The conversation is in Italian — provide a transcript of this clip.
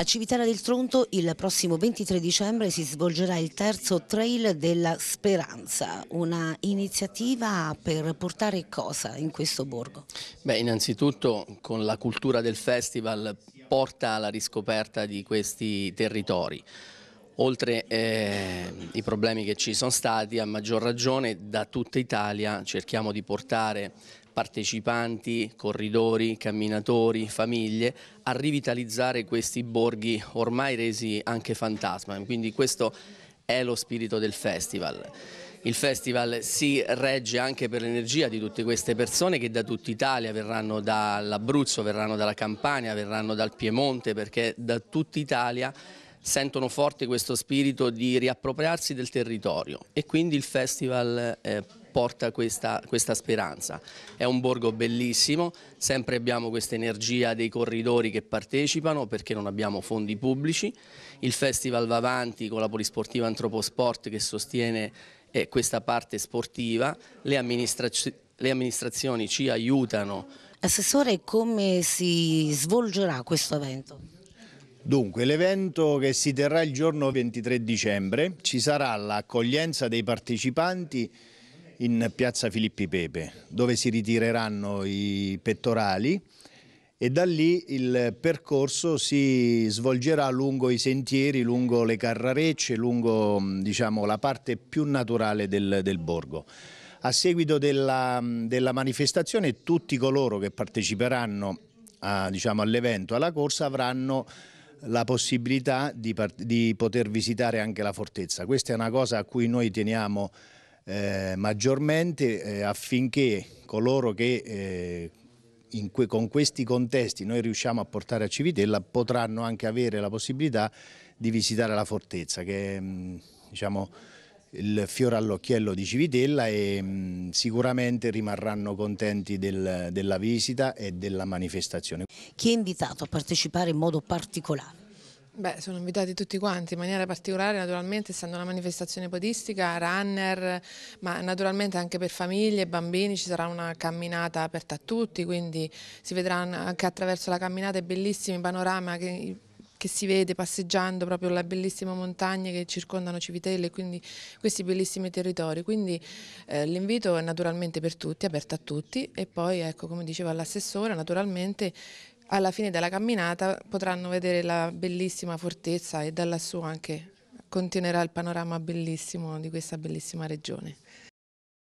A Civitera del Tronto il prossimo 23 dicembre si svolgerà il terzo Trail della Speranza, una iniziativa per portare cosa in questo borgo? Beh, innanzitutto con la cultura del festival porta alla riscoperta di questi territori oltre eh, i problemi che ci sono stati, a maggior ragione da tutta Italia cerchiamo di portare partecipanti, corridori, camminatori, famiglie a rivitalizzare questi borghi ormai resi anche fantasma, quindi questo è lo spirito del festival. Il festival si regge anche per l'energia di tutte queste persone che da tutta Italia verranno dall'Abruzzo, verranno dalla Campania, verranno dal Piemonte perché da tutta Italia sentono forte questo spirito di riappropriarsi del territorio e quindi il festival eh, porta questa, questa, speranza. È un borgo bellissimo, sempre abbiamo questa energia dei corridori che partecipano perché non abbiamo fondi pubblici, il festival va avanti con la polisportiva Antroposport che sostiene eh, questa parte sportiva, le, amministra le amministrazioni ci aiutano. Assessore, come si svolgerà questo evento? Dunque, l'evento che si terrà il giorno 23 dicembre ci sarà l'accoglienza dei partecipanti in piazza Filippi Pepe, dove si ritireranno i pettorali e da lì il percorso si svolgerà lungo i sentieri, lungo le carrarecce, lungo mm, diciamo, la parte più naturale del, del borgo. A seguito della, mm, della, manifestazione tutti coloro che parteciperanno diciamo, all'evento, alla corsa, avranno la possibilità di, di, poter visitare anche la fortezza. Questa è una cosa a cui noi teniamo eh, maggiormente eh, affinché coloro che eh, que con questi contesti noi riusciamo a portare a Civitella potranno anche avere la possibilità di visitare la fortezza che mm, diciamo, il fiore all'occhiello di Civitella e mh, mm, sicuramente rimarranno contenti del, della visita e della manifestazione. Chi è invitato a partecipare in modo particolare? Beh, sono invitati tutti quanti, in maniera particolare naturalmente, essendo una manifestazione podistica, runner, ma naturalmente anche per famiglie e bambini ci sarà una camminata aperta a tutti, quindi si vedranno anche attraverso la camminata i bellissimi panorami che che si vede passeggiando proprio la bellissima montagna che circondano Civitelle e quindi questi bellissimi territori. Quindi eh, l'invito è naturalmente per tutti, aperto a tutti e poi ecco come diceva l'assessore naturalmente alla fine della camminata potranno vedere la bellissima fortezza e da lassù anche continuerà il panorama bellissimo di questa bellissima regione.